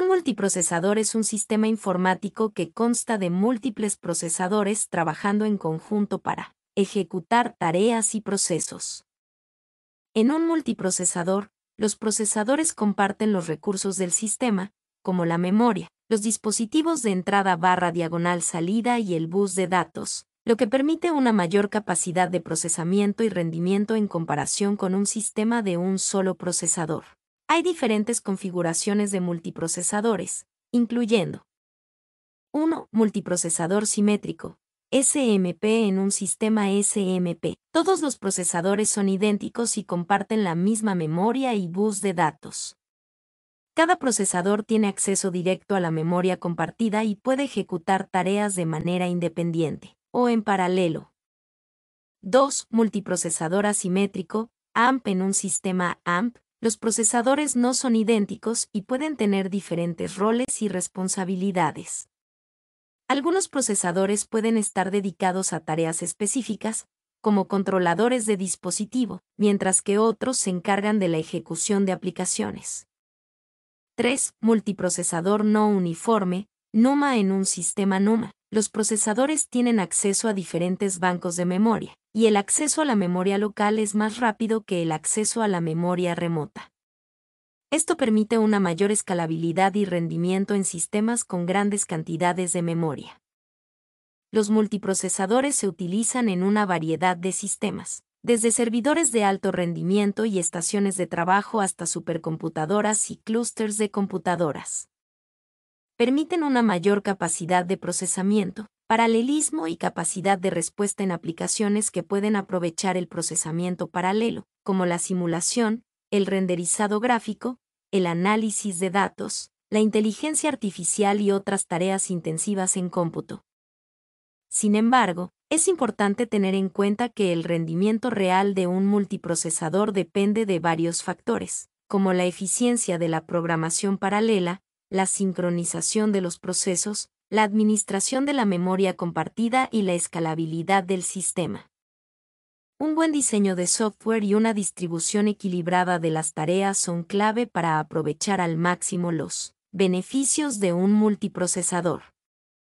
Un multiprocesador es un sistema informático que consta de múltiples procesadores trabajando en conjunto para ejecutar tareas y procesos. En un multiprocesador, los procesadores comparten los recursos del sistema, como la memoria, los dispositivos de entrada barra diagonal salida y el bus de datos, lo que permite una mayor capacidad de procesamiento y rendimiento en comparación con un sistema de un solo procesador. Hay diferentes configuraciones de multiprocesadores, incluyendo 1. Multiprocesador simétrico, SMP en un sistema SMP. Todos los procesadores son idénticos y comparten la misma memoria y bus de datos. Cada procesador tiene acceso directo a la memoria compartida y puede ejecutar tareas de manera independiente o en paralelo. 2. Multiprocesador asimétrico, AMP en un sistema AMP los procesadores no son idénticos y pueden tener diferentes roles y responsabilidades. Algunos procesadores pueden estar dedicados a tareas específicas, como controladores de dispositivo, mientras que otros se encargan de la ejecución de aplicaciones. 3. Multiprocesador no uniforme, NUMA en un sistema NUMA los procesadores tienen acceso a diferentes bancos de memoria, y el acceso a la memoria local es más rápido que el acceso a la memoria remota. Esto permite una mayor escalabilidad y rendimiento en sistemas con grandes cantidades de memoria. Los multiprocesadores se utilizan en una variedad de sistemas, desde servidores de alto rendimiento y estaciones de trabajo hasta supercomputadoras y clústeres de computadoras permiten una mayor capacidad de procesamiento, paralelismo y capacidad de respuesta en aplicaciones que pueden aprovechar el procesamiento paralelo, como la simulación, el renderizado gráfico, el análisis de datos, la inteligencia artificial y otras tareas intensivas en cómputo. Sin embargo, es importante tener en cuenta que el rendimiento real de un multiprocesador depende de varios factores, como la eficiencia de la programación paralela, la sincronización de los procesos, la administración de la memoria compartida y la escalabilidad del sistema. Un buen diseño de software y una distribución equilibrada de las tareas son clave para aprovechar al máximo los beneficios de un multiprocesador.